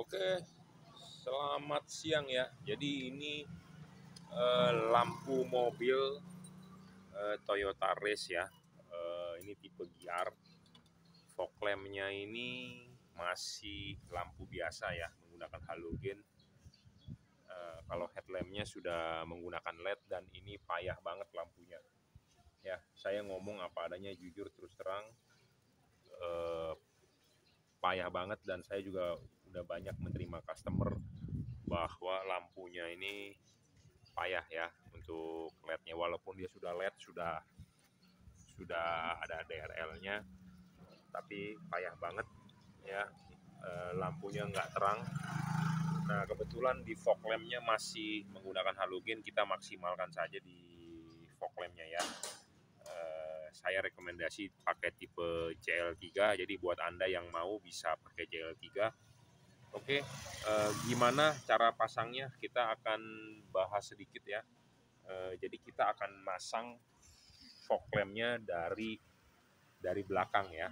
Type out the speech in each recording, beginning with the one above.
Oke, selamat siang ya. Jadi ini eh, lampu mobil eh, Toyota Race ya. Eh, ini tipe GR. Fog lampnya ini masih lampu biasa ya, menggunakan halogen. Eh, kalau headlampnya sudah menggunakan LED dan ini payah banget lampunya. Ya, saya ngomong apa adanya jujur terus terang. Eh, payah banget dan saya juga udah banyak menerima customer bahwa lampunya ini payah ya untuk LED-nya walaupun dia sudah LED sudah sudah ada DRL-nya tapi payah banget ya e, lampunya nggak terang nah kebetulan di fog lampnya masih menggunakan halogen kita maksimalkan saja di fog lampnya ya e, saya rekomendasi pakai tipe CL3 jadi buat anda yang mau bisa pakai CL3 Oke, uh, gimana cara pasangnya? Kita akan bahas sedikit ya. Uh, jadi kita akan masang fog lampnya dari dari belakang ya.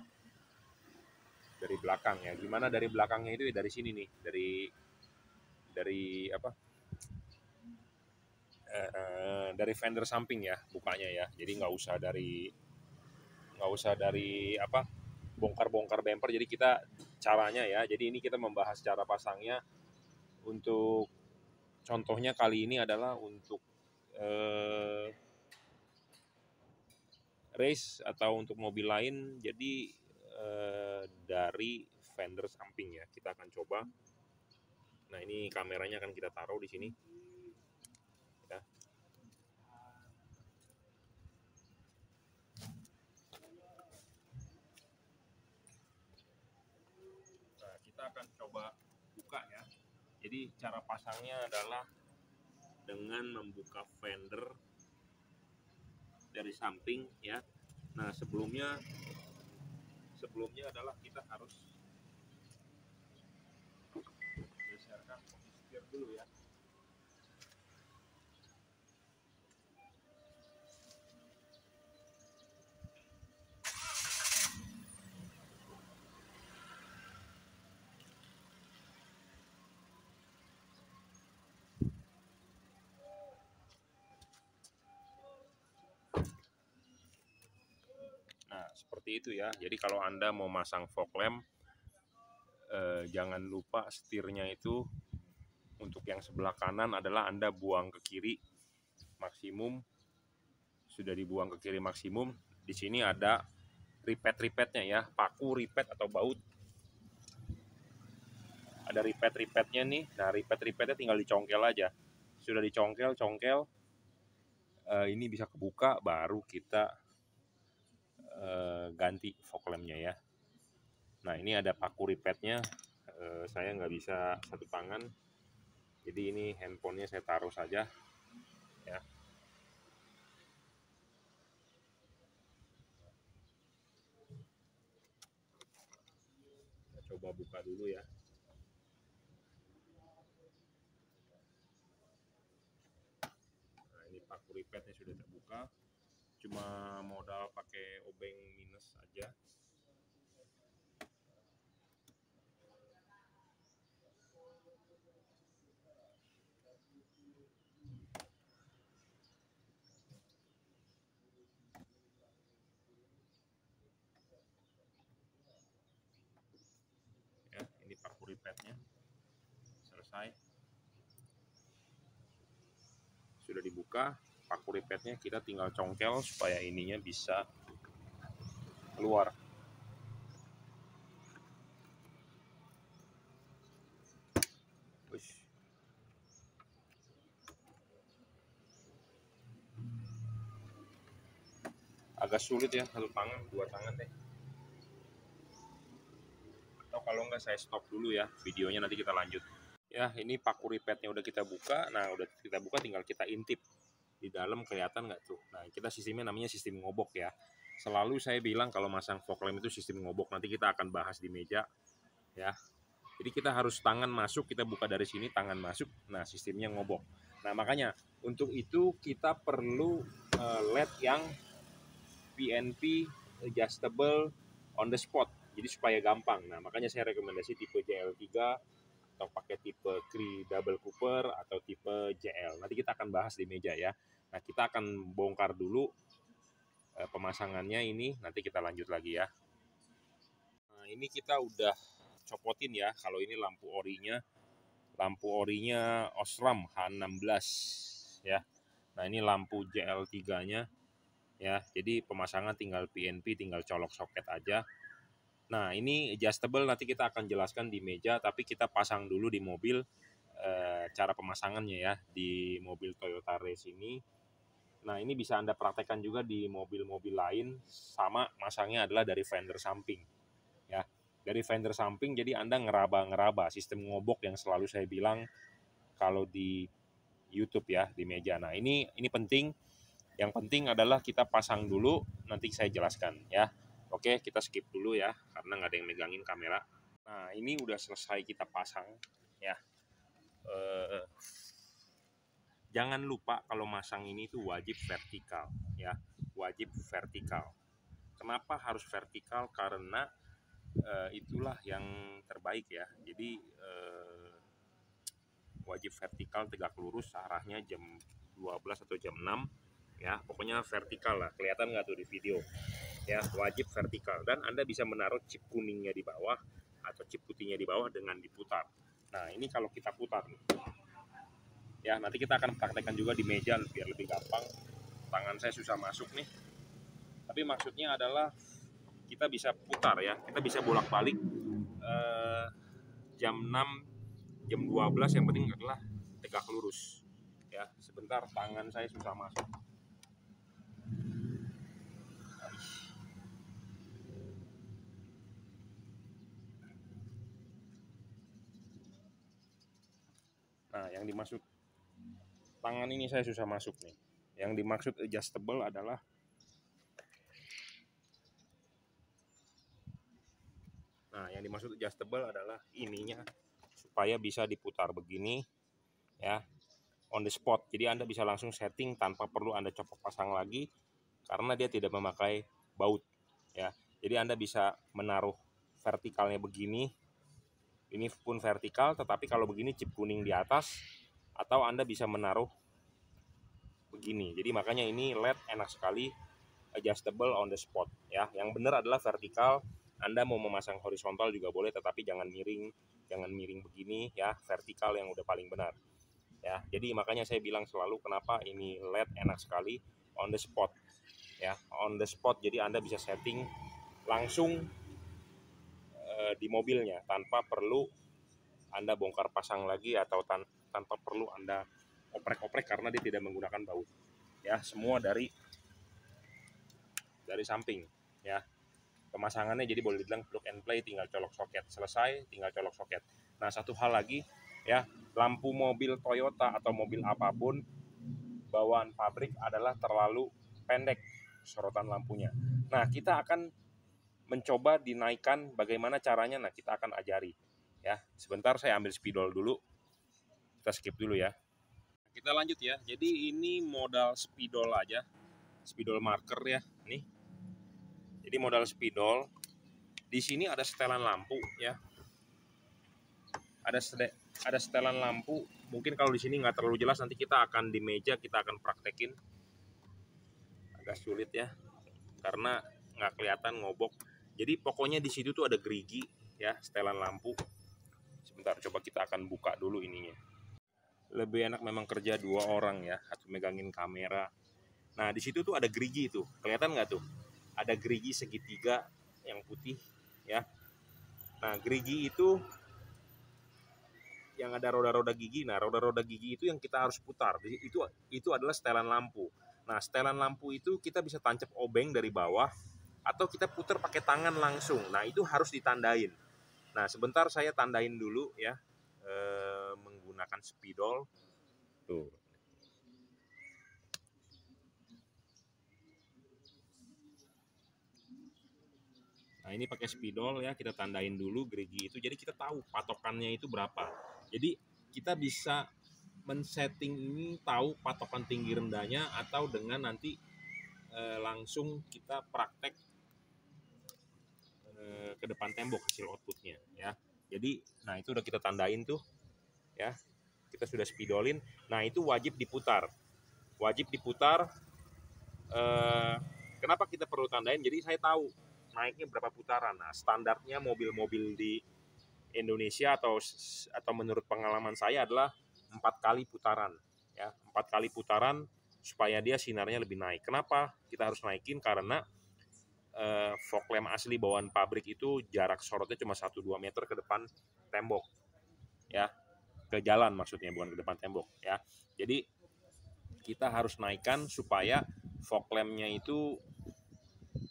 Dari belakang ya. Gimana dari belakangnya itu ya? dari sini nih, dari dari apa? Uh, dari fender samping ya bukanya ya. Jadi nggak usah dari nggak usah dari apa? bongkar-bongkar bumper. Jadi kita caranya ya. Jadi ini kita membahas cara pasangnya untuk contohnya kali ini adalah untuk eh, race atau untuk mobil lain. Jadi eh, dari fender samping ya kita akan coba. Nah ini kameranya akan kita taruh di sini. akan coba buka ya. Jadi cara pasangnya adalah dengan membuka fender dari samping ya. Nah, sebelumnya sebelumnya adalah kita harus geserkan posisi dulu ya. seperti itu ya. Jadi kalau Anda mau masang fog lamp, eh, jangan lupa setirnya itu untuk yang sebelah kanan adalah Anda buang ke kiri maksimum. Sudah dibuang ke kiri maksimum. Di sini ada ripet-ripetnya ya, paku, ripet atau baut. Ada ripet-ripetnya nih. Nah, ripet-ripetnya tinggal dicongkel aja. Sudah dicongkel, congkel. Uh, eh, ini bisa kebuka baru kita uh, ganti fog lampnya ya nah ini ada paku ripetnya uh, saya nggak bisa satu tangan jadi ini handphonenya saya taruh saja ya coba buka dulu ya nah ini paku ripetnya sudah terbuka cuma modal pakai obeng minus aja ya ini paku repetnya selesai sudah dibuka pulipetnya kita tinggal congkel supaya ininya bisa keluar agak sulit ya satu tangan dua tangan deh atau kalau nggak saya stop dulu ya videonya nanti kita lanjut ya ini paku ripetnya udah kita buka nah udah kita buka tinggal kita intip di dalam kelihatan nggak tuh nah kita sistemnya namanya sistem ngobok ya selalu saya bilang kalau masang fog lamp itu sistem ngobok nanti kita akan bahas di meja ya jadi kita harus tangan masuk kita buka dari sini tangan masuk nah sistemnya ngobok nah makanya untuk itu kita perlu eh, LED yang PNP adjustable on the spot jadi supaya gampang nah makanya saya rekomendasi tipe JL3 atau pakai tipe Cree Double Cooper atau tipe JL. Nanti kita akan bahas di meja ya. Nah, kita akan bongkar dulu e, pemasangannya ini, nanti kita lanjut lagi ya. Nah, ini kita udah copotin ya. Kalau ini lampu orinya, lampu orinya Osram H16 ya. Nah, ini lampu JL3-nya ya. Jadi pemasangan tinggal PNP, tinggal colok soket aja Nah, ini adjustable nanti kita akan jelaskan di meja, tapi kita pasang dulu di mobil eh, cara pemasangannya ya di mobil Toyota Race ini. Nah, ini bisa Anda praktekkan juga di mobil-mobil lain, sama masangnya adalah dari fender samping. Ya, dari fender samping jadi Anda ngeraba-ngeraba, sistem ngobok yang selalu saya bilang kalau di YouTube ya di meja. Nah, ini ini penting. Yang penting adalah kita pasang dulu, nanti saya jelaskan ya. Oke, kita skip dulu ya, karena nggak ada yang megangin kamera. Nah, ini udah selesai kita pasang ya. Uh, jangan lupa kalau masang ini tuh wajib vertikal ya, wajib vertikal. Kenapa harus vertikal? Karena uh, itulah yang terbaik ya. Jadi uh, wajib vertikal tegak lurus arahnya jam 12 atau jam 6 ya pokoknya vertikal lah kelihatan nggak tuh di video ya wajib vertikal dan anda bisa menaruh chip kuningnya di bawah atau chip putihnya di bawah dengan diputar nah ini kalau kita putar nih ya nanti kita akan praktekkan juga di meja biar lebih gampang tangan saya susah masuk nih tapi maksudnya adalah kita bisa putar ya kita bisa bolak balik eh, jam 6 jam 12 yang penting adalah tegak lurus ya sebentar tangan saya susah masuk yang dimaksud tangan ini saya susah masuk nih. Yang dimaksud adjustable adalah Nah, yang dimaksud adjustable adalah ininya supaya bisa diputar begini ya on the spot. Jadi Anda bisa langsung setting tanpa perlu Anda copot pasang lagi karena dia tidak memakai baut ya. Jadi Anda bisa menaruh vertikalnya begini ini pun vertikal, tetapi kalau begini chip kuning di atas atau Anda bisa menaruh begini. Jadi makanya ini LED enak sekali adjustable on the spot ya. Yang benar adalah vertikal. Anda mau memasang horizontal juga boleh tetapi jangan miring, jangan miring begini ya. Vertikal yang udah paling benar. Ya, jadi makanya saya bilang selalu kenapa ini LED enak sekali on the spot ya, on the spot. Jadi Anda bisa setting langsung Eh, di mobilnya tanpa perlu Anda bongkar pasang lagi atau tan tanpa perlu Anda oprek-oprek karena dia tidak menggunakan baut. Ya, semua dari dari samping, ya. Pemasangannya jadi boleh dibilang plug and play tinggal colok soket, selesai tinggal colok soket. Nah, satu hal lagi ya, lampu mobil Toyota atau mobil apapun bawaan pabrik adalah terlalu pendek sorotan lampunya. Nah, kita akan mencoba dinaikkan bagaimana caranya nah kita akan ajari ya sebentar saya ambil spidol dulu kita skip dulu ya kita lanjut ya jadi ini modal spidol aja spidol marker ya nih jadi modal spidol di sini ada setelan lampu ya ada sedek ada setelan lampu mungkin kalau di sini nggak terlalu jelas nanti kita akan di meja kita akan praktekin agak sulit ya karena nggak kelihatan ngobok jadi pokoknya di situ tuh ada gerigi ya, setelan lampu. Sebentar, coba kita akan buka dulu ininya. Lebih enak memang kerja dua orang ya, satu megangin kamera. Nah di situ tuh ada gerigi itu. kelihatan nggak tuh? Ada gerigi segitiga yang putih ya. Nah gerigi itu yang ada roda-roda gigi. Nah, roda-roda gigi itu yang kita harus putar. Itu itu adalah setelan lampu. Nah, setelan lampu itu kita bisa tancap obeng dari bawah atau kita putar pakai tangan langsung. Nah, itu harus ditandain. Nah, sebentar saya tandain dulu ya e, menggunakan spidol. Tuh. Nah, ini pakai spidol ya, kita tandain dulu gerigi itu. Jadi kita tahu patokannya itu berapa. Jadi kita bisa men-setting ini tahu patokan tinggi rendahnya atau dengan nanti e, langsung kita praktek Eh, ke depan tembok hasil outputnya ya jadi nah itu udah kita tandain tuh ya kita sudah spidolin nah itu wajib diputar wajib diputar eh, kenapa kita perlu tandain jadi saya tahu naiknya berapa putaran nah standarnya mobil-mobil di Indonesia atau atau menurut pengalaman saya adalah empat kali putaran ya empat kali putaran supaya dia sinarnya lebih naik kenapa kita harus naikin karena uh, fog lamp asli bawaan pabrik itu jarak sorotnya cuma 1-2 meter ke depan tembok ya ke jalan maksudnya bukan ke depan tembok ya jadi kita harus naikkan supaya fog lampnya itu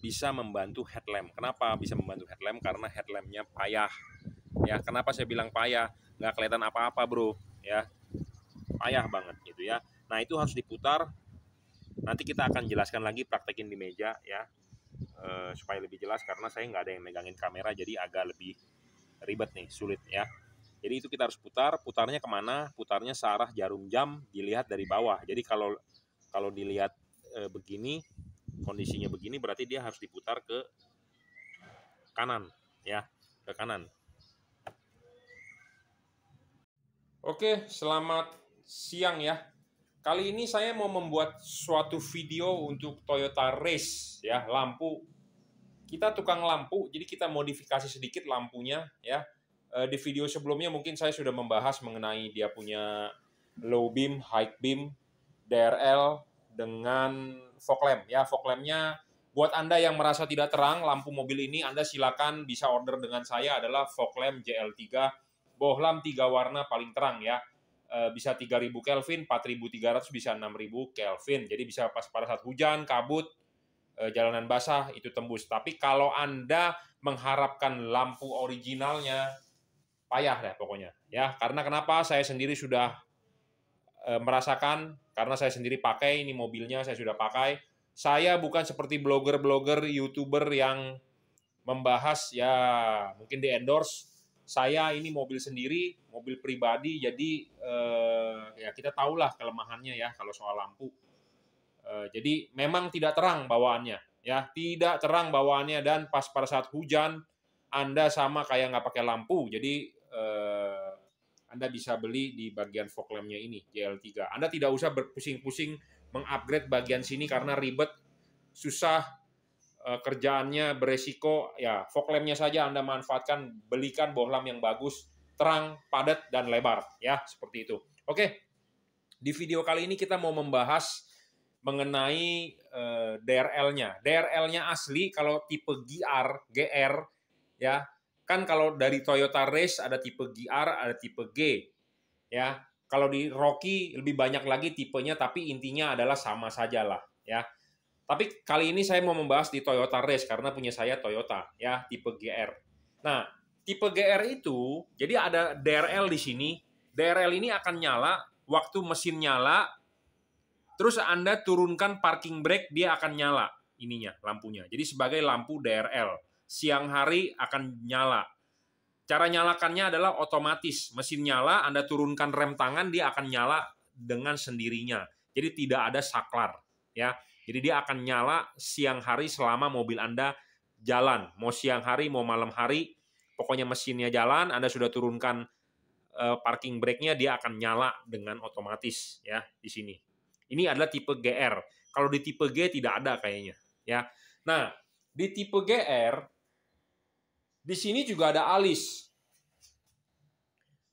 bisa membantu headlamp kenapa bisa membantu headlamp karena headlampnya payah ya kenapa saya bilang payah nggak kelihatan apa-apa bro ya payah banget gitu ya nah itu harus diputar nanti kita akan jelaskan lagi praktekin di meja ya uh, supaya lebih jelas karena saya nggak ada yang megangin kamera jadi agak lebih ribet nih sulit ya jadi itu kita harus putar putarnya kemana putarnya searah jarum jam dilihat dari bawah jadi kalau kalau dilihat e, begini kondisinya begini berarti dia harus diputar ke kanan ya ke kanan oke selamat siang ya Kali ini saya mau membuat suatu video untuk Toyota Race ya, lampu. Kita tukang lampu, jadi kita modifikasi sedikit lampunya ya. Eh, di video sebelumnya mungkin saya sudah membahas mengenai dia punya low beam, high beam, DRL dengan fog lamp ya. Fog lampnya buat Anda yang merasa tidak terang lampu mobil ini Anda silakan bisa order dengan saya adalah fog lamp JL3 bohlam tiga warna paling terang ya Eh, bisa bisa 3000 Kelvin, 4300 bisa 6000 Kelvin. Jadi bisa pas pada saat hujan, kabut, eh, jalanan basah itu tembus. Tapi kalau Anda mengharapkan lampu originalnya payah deh pokoknya. Ya, karena kenapa? Saya sendiri sudah eh, merasakan karena saya sendiri pakai ini mobilnya saya sudah pakai. Saya bukan seperti blogger-blogger, YouTuber yang membahas ya mungkin di endorse saya ini mobil sendiri, mobil pribadi, jadi eh, ya kita tahulah kelemahannya ya kalau soal lampu. Eh, jadi memang tidak terang bawaannya, ya tidak terang bawaannya dan pas pada saat hujan Anda sama kayak nggak pakai lampu, jadi eh, Anda bisa beli di bagian fog lampnya ini JL3. Anda tidak usah berpusing-pusing mengupgrade bagian sini karena ribet, susah Eh, kerjaannya beresiko, ya lampnya saja Anda manfaatkan, belikan bohlam yang bagus, terang, padat, dan lebar, ya seperti itu. Oke, di video kali ini kita mau membahas mengenai uh, eh, DRL-nya. DRL-nya asli kalau tipe GR, GR, ya kan kalau dari Toyota Race ada tipe GR, ada tipe G, ya. Kalau di Rocky lebih banyak lagi tipenya, tapi intinya adalah sama saja lah, ya. Tapi kali ini saya mau membahas di Toyota Race karena punya saya Toyota ya tipe GR. Nah, tipe GR itu jadi ada DRL di sini. DRL ini akan nyala waktu mesin nyala. Terus Anda turunkan parking brake dia akan nyala ininya lampunya. Jadi sebagai lampu DRL. Siang hari akan nyala. Cara nyalakannya adalah otomatis. Mesin nyala, Anda turunkan rem tangan dia akan nyala dengan sendirinya. Jadi tidak ada saklar ya. Jadi dia akan nyala siang hari selama mobil Anda jalan. Mau siang hari, mau malam hari, pokoknya mesinnya jalan, Anda sudah turunkan eh, parking brake-nya, dia akan nyala dengan otomatis ya di sini. Ini adalah tipe GR. Kalau di tipe G tidak ada kayaknya ya. Nah, di tipe GR di sini juga ada alis.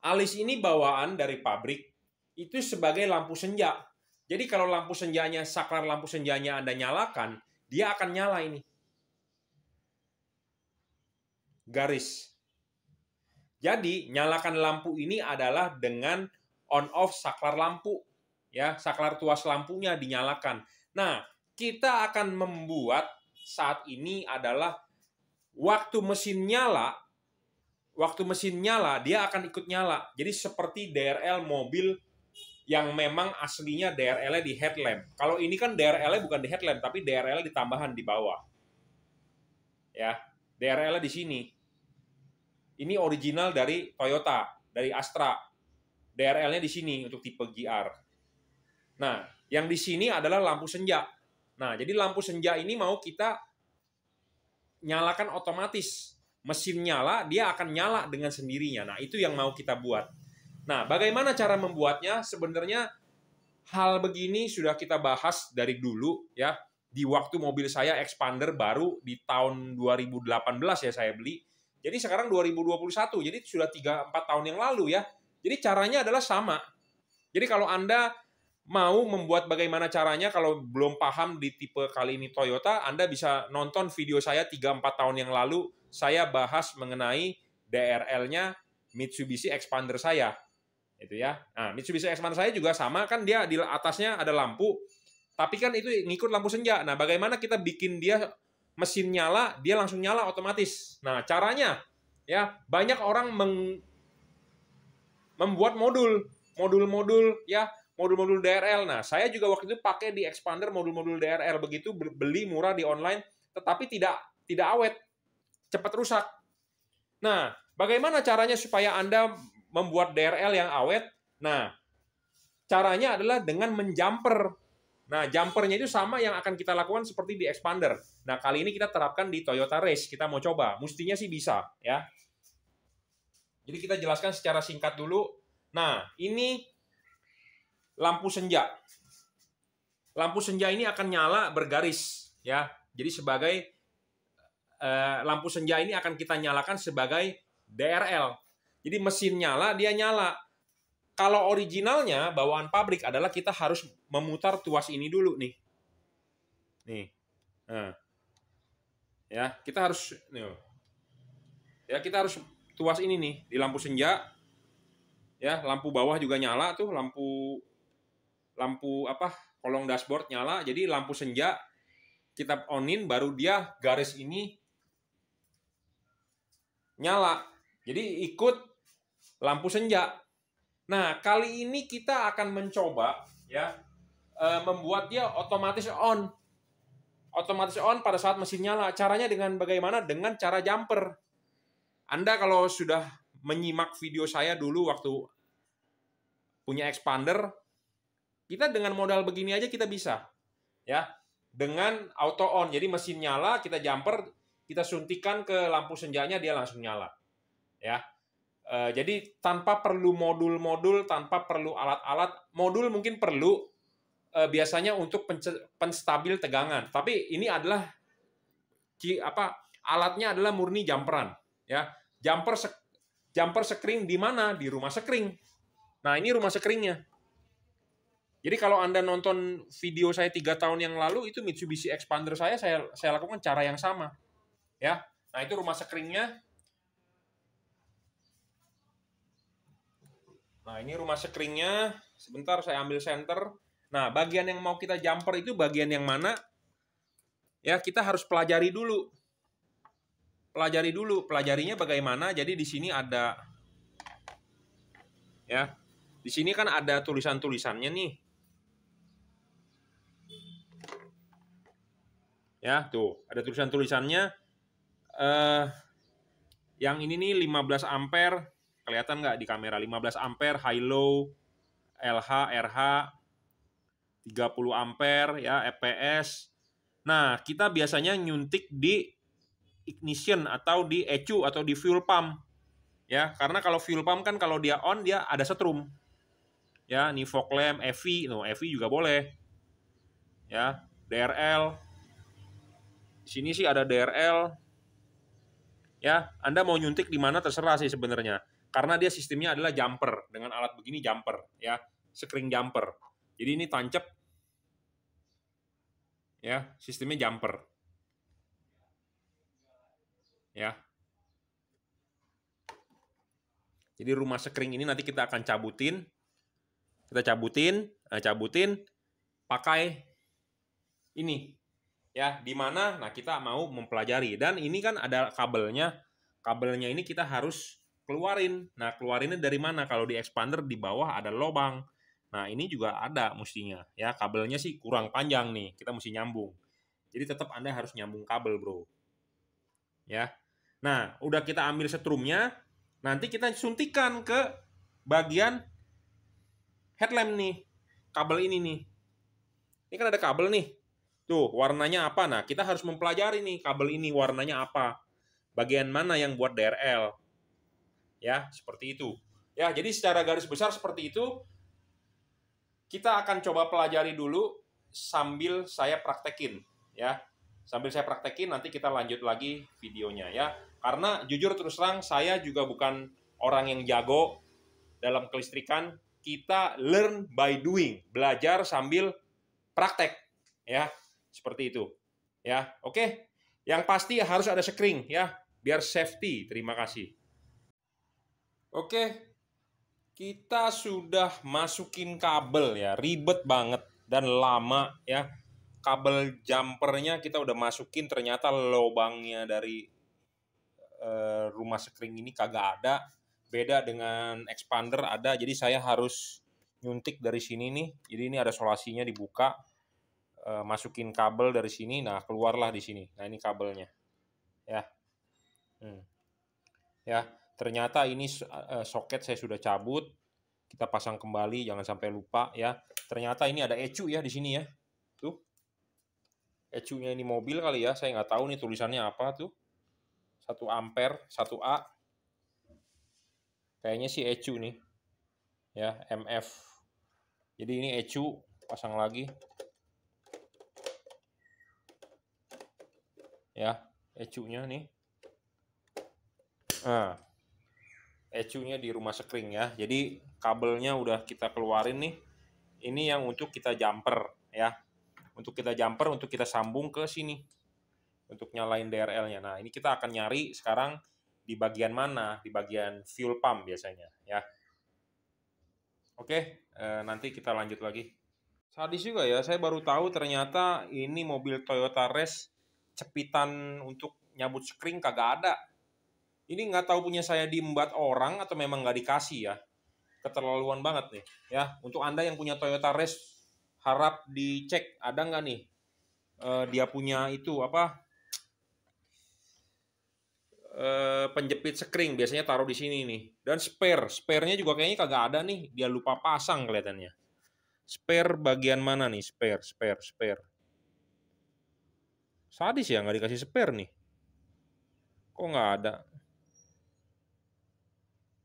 Alis ini bawaan dari pabrik itu sebagai lampu senja jadi kalau lampu senjanya, saklar lampu senjanya Anda nyalakan, dia akan nyala ini. Garis. Jadi, nyalakan lampu ini adalah dengan on off saklar lampu ya, saklar tuas lampunya dinyalakan. Nah, kita akan membuat saat ini adalah waktu mesin nyala, waktu mesin nyala dia akan ikut nyala. Jadi seperti DRL mobil yang memang aslinya DRL-nya di headlamp. Kalau ini kan DRL-nya bukan di headlamp, tapi DRL-nya ditambahan di bawah. Ya, DRL-nya di sini. Ini original dari Toyota, dari Astra. DRL-nya di sini untuk tipe GR. Nah, yang di sini adalah lampu senja. Nah, jadi lampu senja ini mau kita nyalakan otomatis. Mesin nyala, dia akan nyala dengan sendirinya. Nah, itu yang mau kita buat. Nah, bagaimana cara membuatnya? Sebenarnya hal begini sudah kita bahas dari dulu ya. Di waktu mobil saya Expander baru di tahun 2018 ya saya beli. Jadi sekarang 2021, jadi sudah 3-4 tahun yang lalu ya. Jadi caranya adalah sama. Jadi kalau Anda mau membuat bagaimana caranya kalau belum paham di tipe kali ini Toyota, Anda bisa nonton video saya 3-4 tahun yang lalu, saya bahas mengenai DRL-nya Mitsubishi Expander saya itu ya. Nah, Mitsubishi x saya juga sama kan dia di atasnya ada lampu, tapi kan itu ngikut lampu senja. Nah, bagaimana kita bikin dia mesin nyala, dia langsung nyala otomatis. Nah, caranya ya banyak orang meng, membuat modul, modul-modul ya, modul-modul DRL. Nah, saya juga waktu itu pakai di expander modul-modul DRL begitu beli murah di online, tetapi tidak tidak awet, cepat rusak. Nah, bagaimana caranya supaya Anda membuat DRL yang awet. Nah, caranya adalah dengan menjumper. Nah, jumpernya itu sama yang akan kita lakukan seperti di expander. Nah, kali ini kita terapkan di Toyota Race. Kita mau coba. Mestinya sih bisa, ya. Jadi kita jelaskan secara singkat dulu. Nah, ini lampu senja. Lampu senja ini akan nyala bergaris, ya. Jadi sebagai eh, lampu senja ini akan kita nyalakan sebagai DRL jadi mesin nyala, dia nyala. Kalau originalnya bawaan pabrik adalah kita harus memutar tuas ini dulu nih. Nih. Nah. Ya, kita harus nih. Ya, kita harus tuas ini nih di lampu senja. Ya, lampu bawah juga nyala tuh, lampu lampu apa? kolong dashboard nyala. Jadi lampu senja kita onin baru dia garis ini nyala. Jadi ikut lampu senja. Nah, kali ini kita akan mencoba ya e, membuat dia otomatis on. Otomatis on pada saat mesin nyala. Caranya dengan bagaimana? Dengan cara jumper. Anda kalau sudah menyimak video saya dulu waktu punya expander, kita dengan modal begini aja kita bisa. Ya, dengan auto on. Jadi mesin nyala, kita jumper, kita suntikan ke lampu senjanya dia langsung nyala. Ya. Eh, jadi tanpa perlu modul-modul, tanpa perlu alat-alat, modul mungkin perlu uh, biasanya untuk penstabil tegangan. Tapi ini adalah ki, apa alatnya adalah murni jumperan, ya. Jumper se, jumper sekring di mana? Di rumah sekring. Nah, ini rumah sekringnya. Jadi kalau Anda nonton video saya tiga tahun yang lalu itu Mitsubishi Expander saya saya saya lakukan cara yang sama. Ya. Nah, itu rumah sekringnya Nah, ini rumah sekringnya. Sebentar saya ambil center. Nah, bagian yang mau kita jumper itu bagian yang mana? Ya, kita harus pelajari dulu. Pelajari dulu, pelajarinya bagaimana? Jadi di sini ada ya. Di sini kan ada tulisan-tulisannya nih. Ya, tuh, ada tulisan-tulisannya. Eh yang ini nih 15 ampere, kelihatan nggak di kamera 15 ampere high low LH RH 30 ampere ya EPS nah kita biasanya nyuntik di ignition atau di ECU atau di fuel pump ya karena kalau fuel pump kan kalau dia on dia ada setrum ya nih fog lamp EV no EV juga boleh ya DRL di sini sih ada DRL ya Anda mau nyuntik di mana terserah sih sebenarnya karena dia sistemnya adalah jumper dengan alat begini jumper ya screen jumper jadi ini tancap ya sistemnya jumper ya jadi rumah sekring ini nanti kita akan cabutin kita cabutin nah cabutin pakai ini ya di mana nah kita mau mempelajari dan ini kan ada kabelnya kabelnya ini kita harus keluarin. Nah, keluarinnya dari mana? Kalau di expander di bawah ada lubang. Nah, ini juga ada mestinya. Ya, kabelnya sih kurang panjang nih. Kita mesti nyambung. Jadi tetap Anda harus nyambung kabel, Bro. Ya. Nah, udah kita ambil setrumnya, nanti kita suntikan ke bagian headlamp nih. Kabel ini nih. Ini kan ada kabel nih. Tuh, warnanya apa? Nah, kita harus mempelajari nih kabel ini warnanya apa. Bagian mana yang buat DRL ya seperti itu ya jadi secara garis besar seperti itu kita akan coba pelajari dulu sambil saya praktekin ya sambil saya praktekin nanti kita lanjut lagi videonya ya karena jujur terus terang saya juga bukan orang yang jago dalam kelistrikan kita learn by doing belajar sambil praktek ya seperti itu ya oke yang pasti harus ada screen ya biar safety terima kasih Oke, kita sudah masukin kabel ya, ribet banget dan lama ya. Kabel jumpernya kita udah masukin, ternyata lubangnya dari uh, rumah sekring ini kagak ada. Beda dengan expander ada, jadi saya harus nyuntik dari sini nih. Jadi ini ada solasinya dibuka, eh, masukin kabel dari sini, nah keluarlah di sini. Nah ini kabelnya, ya, hmm. ya ternyata ini eh, eh, soket saya sudah cabut kita pasang kembali jangan sampai lupa ya ternyata ini ada ecu ya di sini ya tuh ecunya ini mobil kali ya saya nggak tahu nih tulisannya apa tuh Satu ampere satu A kayaknya sih ecu nih ya MF jadi ini ecu pasang lagi ya ecunya nih nah Ecu-nya di rumah sekring ya. Jadi kabelnya udah kita keluarin nih. Ini yang untuk kita jumper ya. Untuk kita jumper untuk kita sambung ke sini. Untuk nyalain DRL-nya. Nah, ini kita akan nyari sekarang di bagian mana? Di bagian fuel pump biasanya ya. Oke, eh, nanti kita lanjut lagi. Sadis juga ya, saya baru tahu ternyata ini mobil Toyota Res cepitan untuk nyabut sekring kagak ada ini nggak tahu punya saya diembat orang atau memang nggak dikasih ya keterlaluan banget nih ya untuk anda yang punya Toyota Rush harap dicek ada nggak nih uh, dia punya itu apa uh, penjepit sekring biasanya taruh di sini nih dan spare sparenya juga kayaknya kagak ada nih dia lupa pasang kelihatannya spare bagian mana nih spare spare spare sadis ya nggak dikasih spare nih kok nggak ada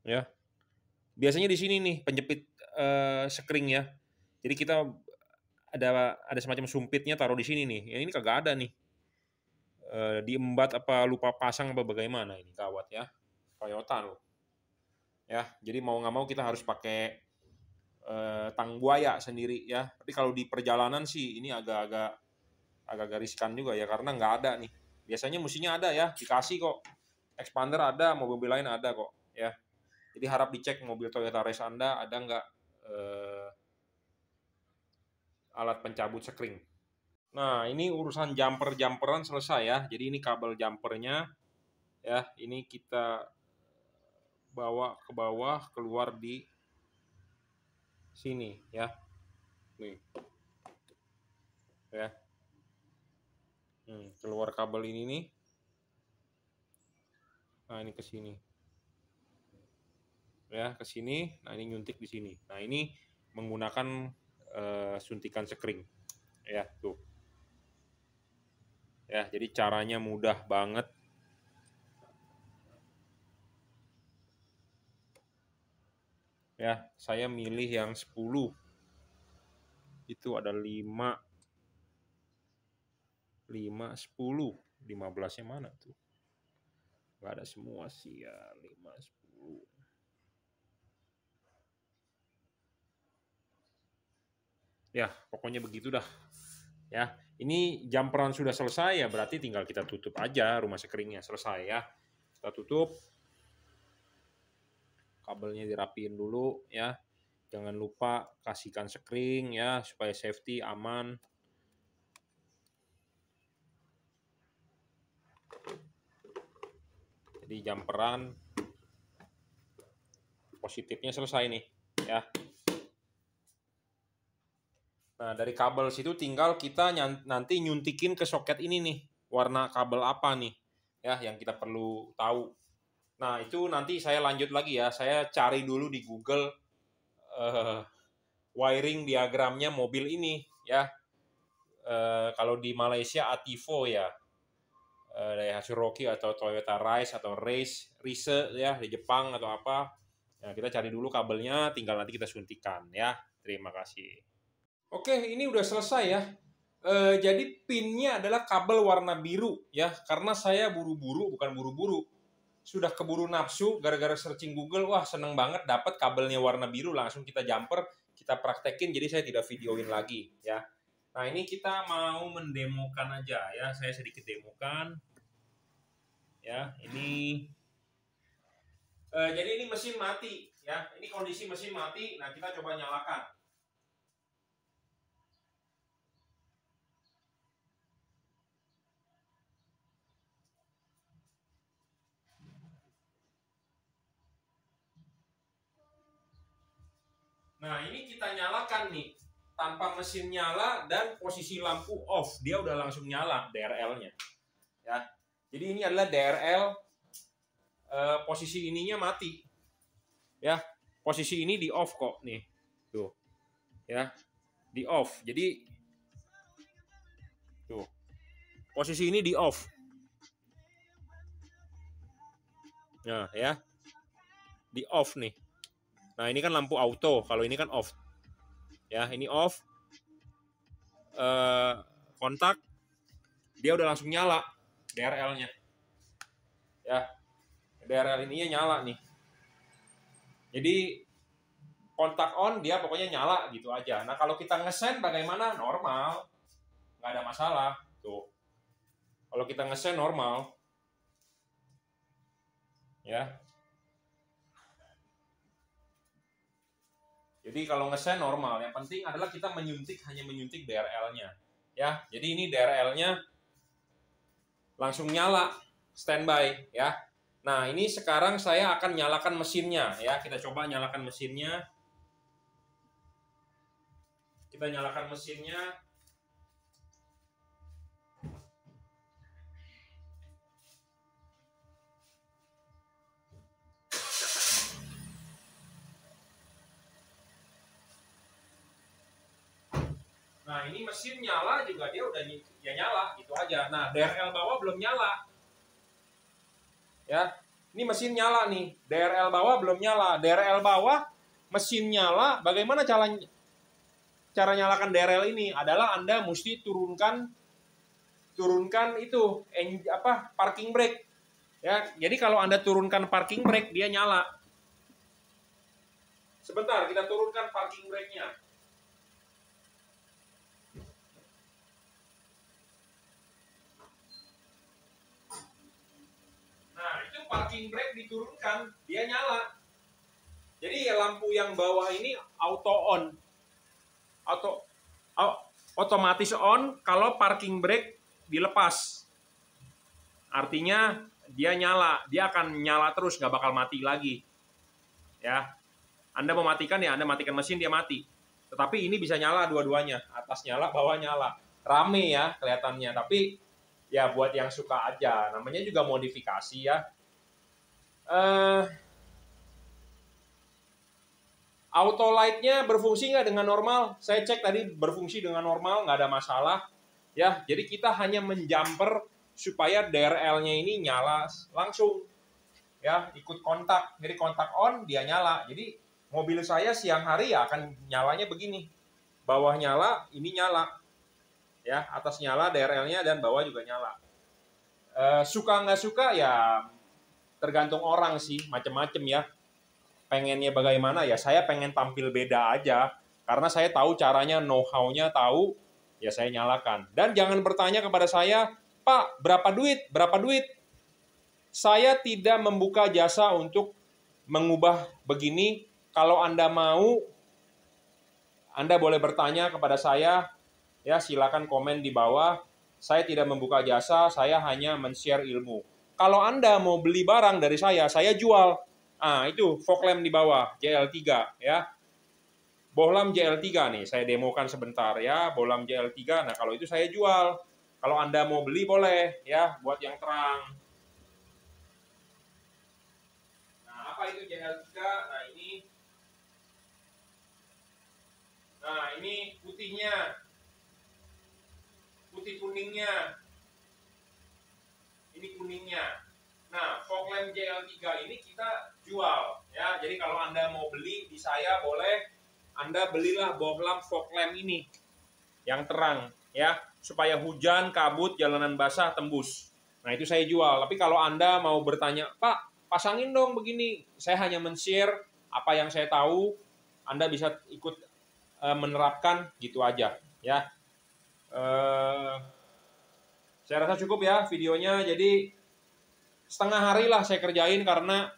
ya. Biasanya di sini nih penjepit uh, sekring ya. Jadi kita ada ada semacam sumpitnya taruh di sini nih. Yang ini kagak ada nih. Uh, diembat apa lupa pasang apa bagaimana ini kawat ya. Toyota loh. Ya, jadi mau nggak mau kita harus pakai uh, tang buaya sendiri ya. Tapi kalau di perjalanan sih ini agak-agak agak gariskan juga ya karena nggak ada nih. Biasanya mestinya ada ya, dikasih kok. Expander ada, mobil mobil lain ada kok ya. Jadi harap dicek mobil Toyota Race Anda ada nggak eh, alat pencabut sekring. Nah, ini urusan jumper-jumperan selesai ya. Jadi ini kabel jumpernya ya, ini kita bawa ke bawah keluar di sini ya. Nih. Ya. Hmm, keluar kabel ini nih. Nah, ini ke sini ya ke sini nah ini nyuntik di sini nah ini menggunakan uh, suntikan sekring ya tuh ya jadi caranya mudah banget ya saya milih yang 10 itu ada 5 5 10 15 nya mana tuh nggak ada semua sih ya 5 10 Ya, pokoknya begitu dah. Ya, ini jam sudah selesai ya, berarti tinggal kita tutup aja rumah sekeringnya selesai ya. Kita tutup. Kabelnya dirapiin dulu ya. Jangan lupa kasihkan sekring ya supaya safety aman. Jadi jam positifnya selesai nih ya. Nah, dari kabel situ tinggal kita nanti nyuntikin ke soket ini nih, warna kabel apa nih, ya, yang kita perlu tahu. Nah, itu nanti saya lanjut lagi ya, saya cari dulu di Google uh, wiring diagramnya mobil ini, ya. Uh, kalau di Malaysia Ativo ya, uh, eh, Daihatsu atau Toyota Rise atau Race, Rise ya, di Jepang atau apa. Nah, kita cari dulu kabelnya, tinggal nanti kita suntikan ya. Terima kasih. Oke, ini udah selesai ya. E, jadi pinnya adalah kabel warna biru ya, karena saya buru-buru, bukan buru-buru. Sudah keburu nafsu, gara-gara searching Google, wah seneng banget dapat kabelnya warna biru, langsung kita jumper, kita praktekin, jadi saya tidak videoin lagi ya. Nah ini kita mau mendemokan aja ya, saya sedikit demokan. Ya, ini e, jadi ini mesin mati ya, ini kondisi mesin mati. Nah kita coba nyalakan. Nah, ini kita nyalakan nih tanpa mesin nyala dan posisi lampu off, dia udah langsung nyala DRL-nya. Ya. Jadi ini adalah DRL e, eh, posisi ininya mati. Ya, posisi ini di off kok nih. Tuh. Ya. Di off. Jadi Tuh. Posisi ini di off. Nah, ya. Di off nih. Nah, ini kan lampu auto, kalau ini kan off. Ya, ini off. Uh, kontak dia udah langsung nyala DRL-nya. Ya. DRL ininya nyala nih. Jadi kontak on dia pokoknya nyala gitu aja. Nah, kalau kita ngesen bagaimana? Normal. Nggak ada masalah. Tuh. Kalau kita ngesen normal. Ya. Jadi kalau ngesen normal, yang penting adalah kita menyuntik hanya menyuntik DRL-nya. Ya, jadi ini DRL-nya langsung nyala, standby ya. Nah, ini sekarang saya akan nyalakan mesinnya ya. Kita coba nyalakan mesinnya. Kita nyalakan mesinnya. Nah ini mesin nyala juga dia udah ya nyala gitu aja. Nah DRL bawah belum nyala. Ya, ini mesin nyala nih. DRL bawah belum nyala. DRL bawah mesin nyala. Bagaimana cara cara nyalakan DRL ini? Adalah anda mesti turunkan turunkan itu en, apa parking brake. Ya, jadi kalau anda turunkan parking brake dia nyala. Sebentar, kita turunkan parking brake-nya. parking brake diturunkan, dia nyala. Jadi ya lampu yang bawah ini auto on. Auto otomatis on kalau parking brake dilepas. Artinya dia nyala, dia akan nyala terus nggak bakal mati lagi. Ya. Anda mematikan ya, Anda matikan mesin dia mati. Tetapi ini bisa nyala dua-duanya, atas nyala, bawah nyala. Rame ya kelihatannya, tapi ya buat yang suka aja. Namanya juga modifikasi ya uh, eh, auto light-nya berfungsi nggak dengan normal? Saya cek tadi berfungsi dengan normal, nggak ada masalah. Ya, jadi kita hanya menjumper supaya DRL-nya ini nyala langsung. Ya, ikut kontak. Jadi kontak on, dia nyala. Jadi mobil saya siang hari ya akan nyalanya begini. Bawah nyala, ini nyala. Ya, atas nyala DRL-nya dan bawah juga nyala. E, suka nggak suka ya tergantung orang sih macem-macem ya pengennya bagaimana ya saya pengen tampil beda aja karena saya tahu caranya know how-nya tahu ya saya nyalakan dan jangan bertanya kepada saya Pak berapa duit berapa duit saya tidak membuka jasa untuk mengubah begini kalau Anda mau Anda boleh bertanya kepada saya ya silakan komen di bawah saya tidak membuka jasa saya hanya men-share ilmu kalau Anda mau beli barang dari saya, saya jual. Ah, itu fog lamp di bawah, JL3 ya. Bohlam JL3 nih, saya demokan sebentar ya, bohlam JL3. Nah, kalau itu saya jual. Kalau Anda mau beli boleh ya, buat yang terang. Nah, apa itu JL3? Nah, ini Nah, ini putihnya. Putih kuningnya ini kuningnya. Nah, Falkland JL3 ini kita jual ya. Jadi kalau Anda mau beli di saya boleh Anda belilah bohlam Falkland ini yang terang ya, supaya hujan, kabut, jalanan basah tembus. Nah, itu saya jual. Tapi kalau Anda mau bertanya, "Pak, pasangin dong begini." Saya hanya men-share apa yang saya tahu. Anda bisa ikut eh, menerapkan gitu aja ya. Eh saya rasa cukup ya videonya. Jadi setengah hari lah saya kerjain karena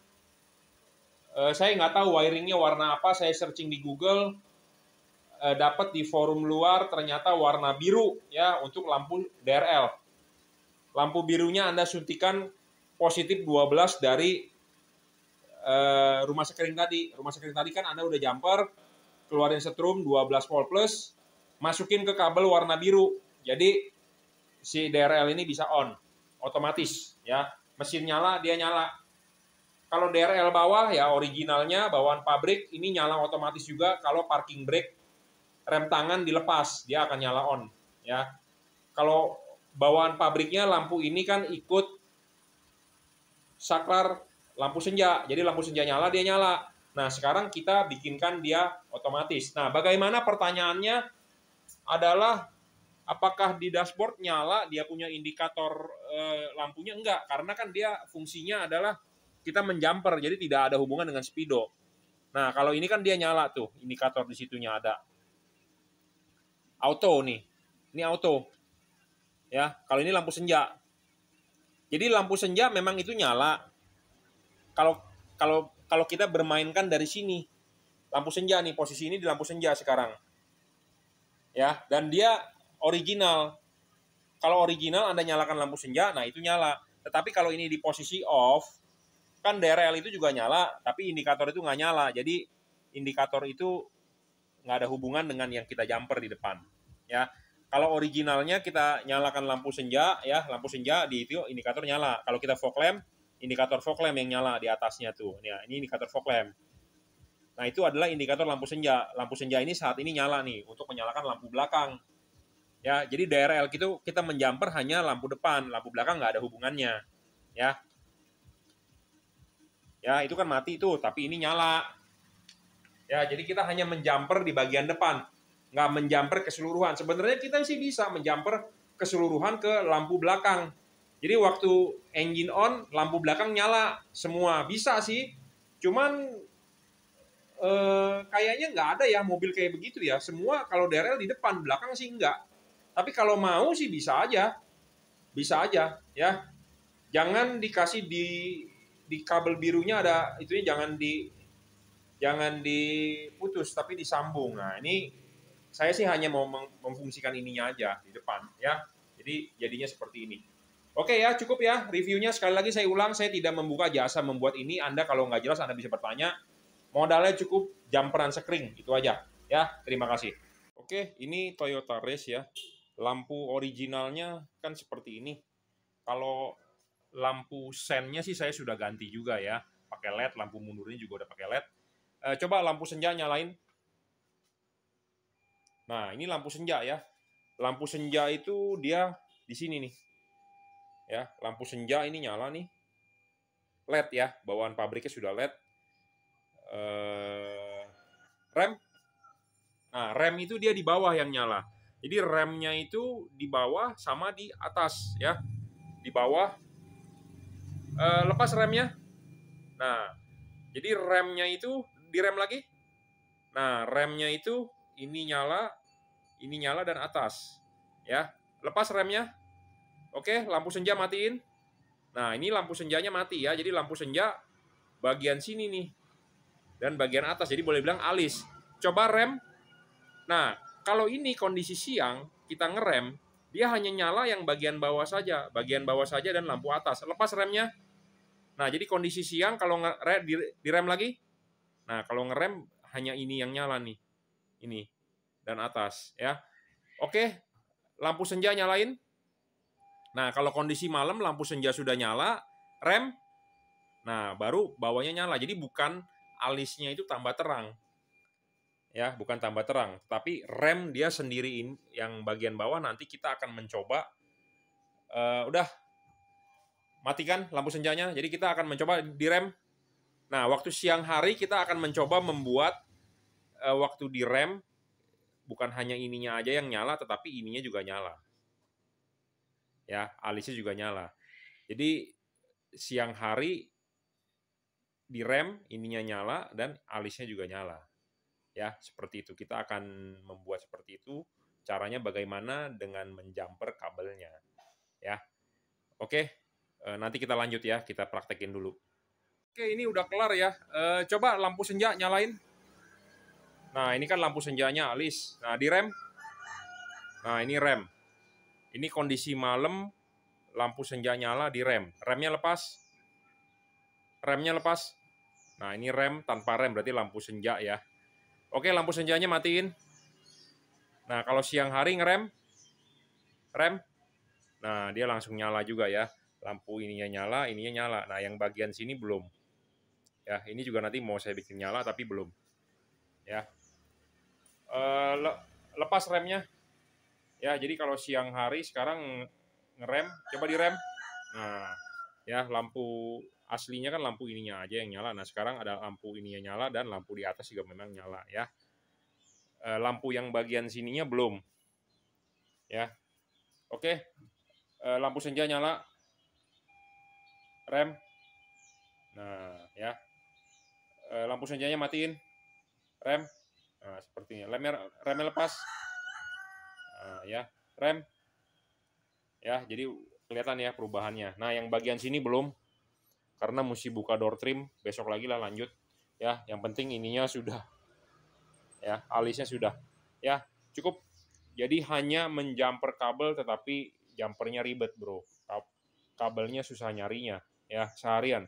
uh, saya nggak tahu wiringnya warna apa. Saya searching di Google, eh, dapat di forum luar ternyata warna biru ya untuk lampu DRL. Lampu birunya Anda suntikan positif 12 dari uh, rumah sekering tadi. Rumah sekering tadi kan Anda udah jumper, keluarin setrum 12 volt plus, masukin ke kabel warna biru. Jadi si DRL ini bisa on otomatis ya. Mesin nyala dia nyala. Kalau DRL bawah ya originalnya bawaan pabrik ini nyala otomatis juga kalau parking brake rem tangan dilepas dia akan nyala on ya. Kalau bawaan pabriknya lampu ini kan ikut saklar lampu senja. Jadi lampu senja nyala dia nyala. Nah, sekarang kita bikinkan dia otomatis. Nah, bagaimana pertanyaannya adalah apakah di dashboard nyala dia punya indikator eh, lampunya enggak karena kan dia fungsinya adalah kita menjumper jadi tidak ada hubungan dengan speedo nah kalau ini kan dia nyala tuh indikator di situnya ada auto nih ini auto ya kalau ini lampu senja jadi lampu senja memang itu nyala kalau kalau kalau kita bermainkan dari sini lampu senja nih posisi ini di lampu senja sekarang ya dan dia original. Kalau original Anda nyalakan lampu senja, nah itu nyala. Tetapi kalau ini di posisi off, kan DRL itu juga nyala, tapi indikator itu nggak nyala. Jadi indikator itu nggak ada hubungan dengan yang kita jumper di depan. Ya, kalau originalnya kita nyalakan lampu senja, ya lampu senja di itu indikator nyala. Kalau kita fog lamp, indikator fog lamp yang nyala di atasnya tuh. Ya, ini indikator fog lamp. Nah, itu adalah indikator lampu senja. Lampu senja ini saat ini nyala nih untuk menyalakan lampu belakang. Ya, jadi DRL itu kita menjumper hanya lampu depan, lampu belakang nggak ada hubungannya. Ya. Ya, itu kan mati tuh tapi ini nyala. Ya, jadi kita hanya menjumper di bagian depan, nggak menjumper keseluruhan. Sebenarnya kita sih bisa menjumper keseluruhan ke lampu belakang. Jadi waktu engine on, lampu belakang nyala semua bisa sih. Cuman eh, kayaknya nggak ada ya mobil kayak begitu ya. Semua kalau DRL di depan, belakang sih nggak. Tapi kalau mau sih bisa aja. Bisa aja ya. Jangan dikasih di di kabel birunya ada itu jangan di jangan diputus tapi disambung. Nah, ini saya sih hanya mau memfungsikan ininya aja di depan ya. Jadi jadinya seperti ini. Oke ya, cukup ya reviewnya. Sekali lagi saya ulang, saya tidak membuka jasa membuat ini. Anda kalau nggak jelas Anda bisa bertanya. Modalnya cukup jam peran sekring, itu aja. Ya, terima kasih. Oke, ini Toyota Race ya lampu originalnya kan seperti ini. Kalau lampu sennya sih saya sudah ganti juga ya, pakai LED, lampu mundurnya juga udah pakai LED. E, coba lampu senja nyalain. Nah, ini lampu senja ya. Lampu senja itu dia di sini nih. Ya, lampu senja ini nyala nih. LED ya, bawaan pabriknya sudah LED. E, rem. Nah, rem itu dia di bawah yang nyala. Jadi remnya itu di bawah sama di atas ya. Di bawah e, lepas remnya. Nah, jadi remnya itu direm lagi. Nah, remnya itu ini nyala, ini nyala dan atas ya. Lepas remnya. Oke, lampu senja matiin. Nah, ini lampu senjanya mati ya. Jadi lampu senja bagian sini nih dan bagian atas. Jadi boleh bilang alis. Coba rem. Nah, kalau ini kondisi siang, kita ngerem, dia hanya nyala yang bagian bawah saja, bagian bawah saja dan lampu atas. Lepas remnya. Nah, jadi kondisi siang kalau ngerem direm lagi. Nah, kalau ngerem hanya ini yang nyala nih. Ini dan atas ya. Oke, lampu senja nyalain. Nah, kalau kondisi malam lampu senja sudah nyala, rem. Nah, baru bawahnya nyala. Jadi bukan alisnya itu tambah terang ya bukan tambah terang tapi rem dia sendiri ini yang bagian bawah nanti kita akan mencoba uh, udah matikan lampu senjanya jadi kita akan mencoba di rem nah waktu siang hari kita akan mencoba membuat uh, waktu di rem bukan hanya ininya aja yang nyala tetapi ininya juga nyala ya alisnya juga nyala jadi siang hari di rem ininya nyala dan alisnya juga nyala ya seperti itu kita akan membuat seperti itu caranya bagaimana dengan menjumper kabelnya ya oke eh, nanti kita lanjut ya kita praktekin dulu oke ini udah kelar ya e, coba lampu senja nyalain nah ini kan lampu senjanya alis nah di rem nah ini rem ini kondisi malam lampu senja nyala di rem remnya lepas remnya lepas nah ini rem tanpa rem berarti lampu senja ya Oke, lampu senjanya matiin. Nah, kalau siang hari ngerem, rem, nah dia langsung nyala juga ya. Lampu ininya nyala, ininya nyala. Nah, yang bagian sini belum. Ya, ini juga nanti mau saya bikin nyala tapi belum. Ya. E, le lepas remnya. Ya, jadi kalau siang hari sekarang ngerem, coba direm. Nah, ya lampu aslinya kan lampu ininya aja yang nyala. Nah, sekarang ada lampu ininya nyala dan lampu di atas juga memang nyala ya. E, lampu yang bagian sininya belum. Ya. Oke. E, lampu senja nyala. Rem. Nah, ya. E, lampu senjanya matiin. Rem. Nah, sepertinya. Lemnya remnya lepas. Nah, ya. Rem. Ya, jadi kelihatan ya perubahannya. Nah, yang bagian sini belum karena mesti buka door trim besok lagi lah lanjut ya yang penting ininya sudah ya alisnya sudah ya cukup jadi hanya menjumper kabel tetapi jumpernya ribet bro kabelnya susah nyarinya ya seharian